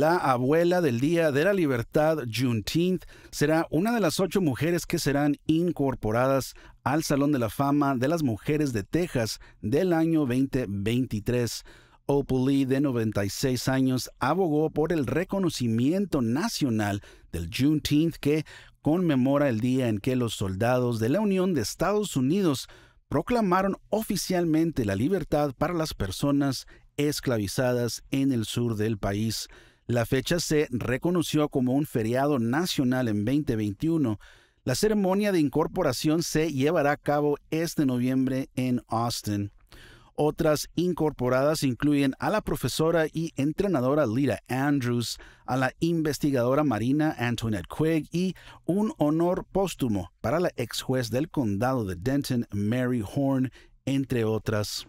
la abuela del Día de la Libertad, Juneteenth, será una de las ocho mujeres que serán incorporadas al Salón de la Fama de las Mujeres de Texas del año 2023. Opal Lee, de 96 años, abogó por el reconocimiento nacional del Juneteenth que conmemora el día en que los soldados de la Unión de Estados Unidos proclamaron oficialmente la libertad para las personas esclavizadas en el sur del país. La fecha se reconoció como un feriado nacional en 2021. La ceremonia de incorporación se llevará a cabo este noviembre en Austin. Otras incorporadas incluyen a la profesora y entrenadora Lira Andrews, a la investigadora marina Antoinette Quigg y un honor póstumo para la ex juez del condado de Denton, Mary Horn, entre otras.